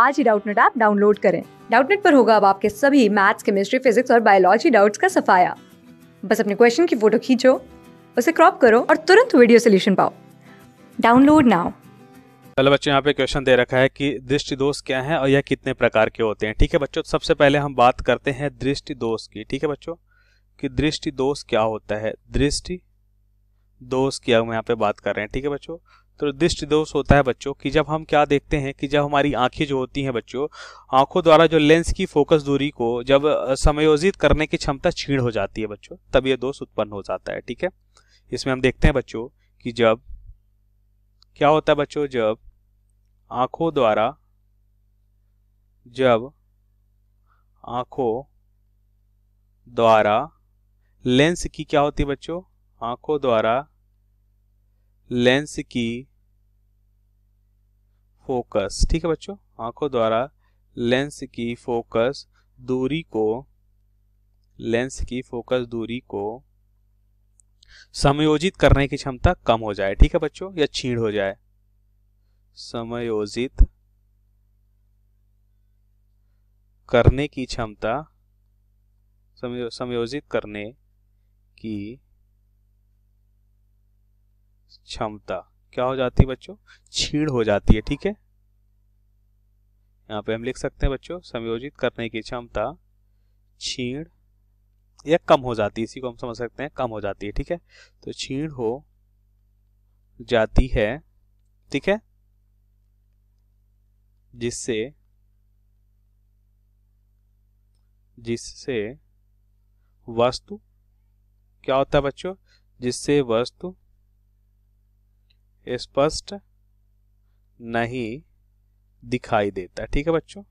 आज ही Doubtnut app download करें डाउटनेट पर होगा अब आपके सभी मैथ्स केमिस्ट्री फिजिक्स और बायोलॉजी डाउट्स का सफाया बस अपने क्वेश्चन की फोटो खींचो उसे क्रॉप करो और तुरंत वीडियो सोल्यूशन पाओ डाउनलोड नाउ पहले बच्चों यहाँ पे क्वेश्चन दे रखा है कि दृष्टि दोष क्या है और यह कितने प्रकार के होते हैं ठीक है बच्चों सबसे पहले हम बात करते हैं दृष्टि दोष की ठीक है बच्चों कि दृष्टि दोष क्या होता है दृष्टि दोष की हम यहाँ पे बात कर रहे हैं ठीक है बच्चों तो दृष्टि दोष होता है बच्चों कि जब हम क्या देखते हैं कि जब हमारी आंखें जो होती हैं बच्चों आंखों द्वारा जो लेंस की फोकस दूरी को जब समायोजित करने की क्षमता छीण हो जाती है बच्चों तब ये दोष उत्पन्न हो जाता है ठीक है इसमें हम देखते हैं बच्चों कि जब क्या होता है बच्चों जब आंखों द्वारा जब आंखों द्वारा लेंस की क्या होती है बच्चों आंखों द्वारा लेंस की फोकस ठीक है बच्चों आंखों द्वारा लेंस की फोकस दूरी को लेंस की फोकस दूरी को समयोजित करने की क्षमता कम हो जाए ठीक है बच्चों या छीड़ हो जाए समयोजित करने की क्षमता समयोजित करने की क्षमता क्या हो जाती है बच्चों छीण हो जाती है ठीक है यहाँ पे हम लिख सकते हैं बच्चों संयोजित करने की क्षमता छीण या कम हो जाती है इसी को हम समझ सकते हैं कम हो जाती है ठीक है तो छीण हो जाती है ठीक है जिससे जिससे वस्तु क्या होता है बच्चों जिससे वस्तु स्पष्ट नहीं दिखाई देता ठीक है बच्चों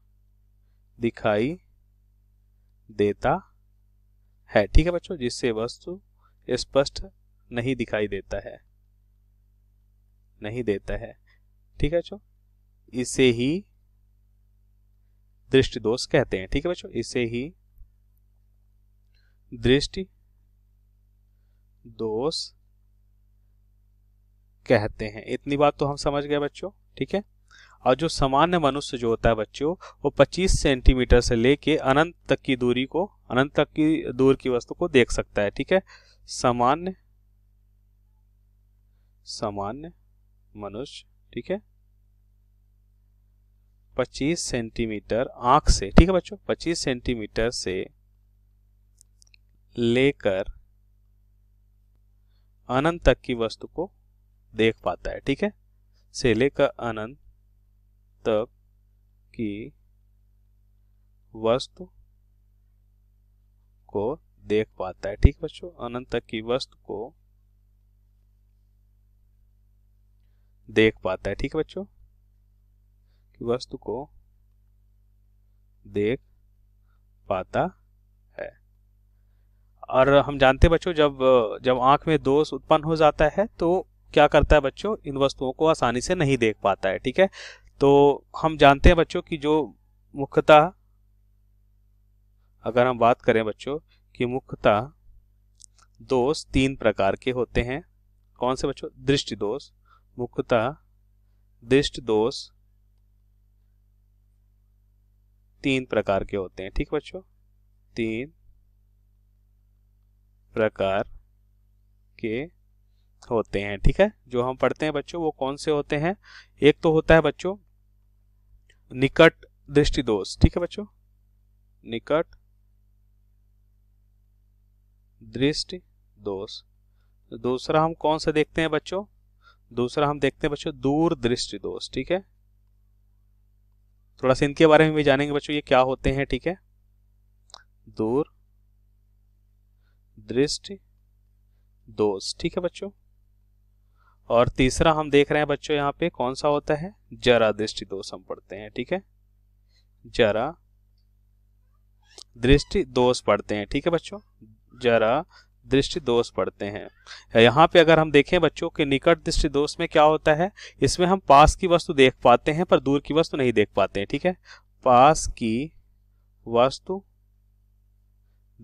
दिखाई देता है ठीक है बच्चों जिससे वस्तु स्पष्ट नहीं दिखाई देता है नहीं देता है ठीक है बच्चों इसे ही दृष्टि दोष कहते हैं ठीक है बच्चों इसे ही दृष्टि दोष कहते हैं इतनी बात तो हम समझ गए बच्चों ठीक है और जो सामान्य मनुष्य जो होता है बच्चों वो 25 सेंटीमीटर से लेके अनंत तक की दूरी को अनंत तक की दूर की वस्तु को देख सकता है ठीक है सामान्य सामान्य मनुष्य ठीक है 25 सेंटीमीटर आंख से ठीक है बच्चों 25 सेंटीमीटर से लेकर अनंत तक की वस्तु को देख पाता है ठीक है से लेकर अनंत तक की वस्तु को देख पाता है ठीक बच्चों अनंत तक की वस्तु को देख पाता है ठीक है बच्चों वस्तु को देख पाता है और हम जानते बच्चों जब जब आंख में दोष उत्पन्न हो जाता है तो क्या करता है बच्चों इन वस्तुओं को आसानी से नहीं देख पाता है ठीक है तो हम जानते हैं बच्चों की जो मुख्यतः अगर हम बात करें बच्चों कि मुख्यतः दोष तीन प्रकार के होते हैं कौन से बच्चों दृष्टि दोष मुख्यतः दृष्ट दोष तीन प्रकार के होते हैं ठीक बच्चों तीन प्रकार के होते हैं ठीक है जो हम पढ़ते हैं बच्चों वो कौन से होते हैं एक तो होता है बच्चों निकट दृष्टि दोष ठीक है बच्चों निकट दृष्टि दोष दूसरा हम कौन सा देखते हैं बच्चों दूसरा हम देखते हैं बच्चों दूर दृष्टि दोष ठीक है थोड़ा सा इनके बारे में भी जानेंगे बच्चों ये क्या होते हैं ठीक है दूर दृष्टि दोष ठीक है बच्चों और तीसरा हम देख रहे हैं बच्चों यहाँ पे कौन सा होता है जरा दृष्टि दोष हम पढ़ते हैं ठीक है जरा दृष्टि दोष पढ़ते हैं ठीक है बच्चों जरा दृष्टि दोष पढ़ते हैं यहाँ पे अगर हम देखें बच्चों के निकट दृष्टि दोष में क्या होता है इसमें हम पास की वस्तु देख पाते हैं पर दूर की वस्तु नहीं देख पाते हैं ठीक है पास की वस्तु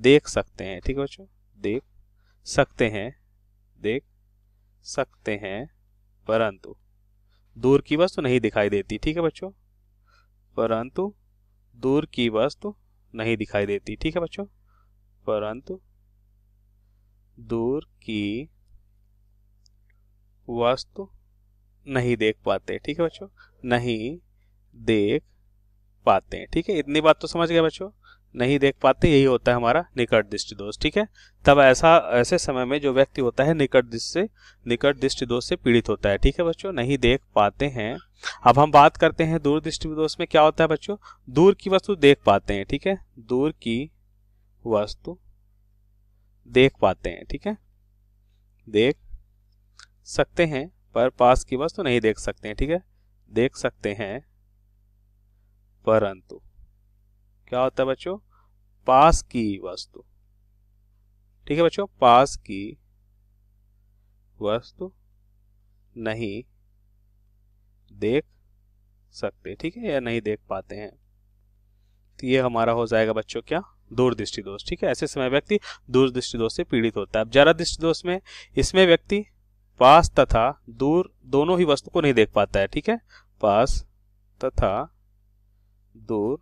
देख सकते हैं ठीक है बच्चों देख सकते हैं देख सकते हैं परंतु दूर की वस्तु नहीं दिखाई देती ठीक है बच्चों परंतु दूर की वस्तु नहीं दिखाई देती ठीक है बच्चों परंतु दूर की वस्तु नहीं देख पाते ठीक है बच्चों नहीं देख पाते ठीक है इतनी बात तो समझ गए बच्चों नहीं देख पाते यही होता है हमारा निकट दृष्टि दोष ठीक है तब ऐसा ऐसे समय में जो व्यक्ति होता है निकट दृष्टि से निकट दृष्टि दोष से पीड़ित होता है ठीक है बच्चों नहीं देख पाते हैं अब हम बात करते हैं दूर दृष्टि दोष में क्या होता है बच्चों दूर की वस्तु देख पाते हैं ठीक है दूर की वस्तु देख पाते हैं ठीक है देख सकते हैं पर पास की वस्तु नहीं देख सकते हैं ठीक है देख सकते हैं परंतु क्या होता है बच्चों पास की वस्तु ठीक है बच्चों पास की वस्तु नहीं देख सकते ठीक है या नहीं देख पाते हैं तो ये हमारा हो जाएगा बच्चों क्या दूरदृष्टि दोष ठीक है ऐसे समय व्यक्ति दूरदृष्टि दोष से पीड़ित होता है अब जरा दृष्टि दोष में इसमें व्यक्ति पास तथा दूर दोनों ही वस्तु को नहीं देख पाता है ठीक है पास तथा दूर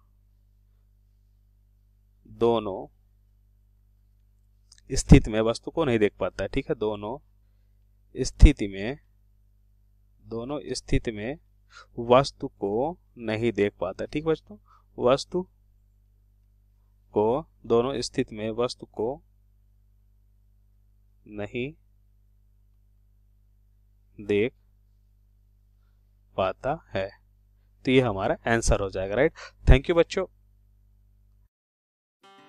दोनों स्थिति में वस्तु को नहीं देख पाता है ठीक है दोनों स्थिति में दोनों स्थिति में वस्तु को नहीं देख पाता ठीक वस्तु वस्तु को दोनों स्थिति में वस्तु को नहीं देख पाता है तो ये हमारा आंसर हो जाएगा राइट थैंक यू बच्चों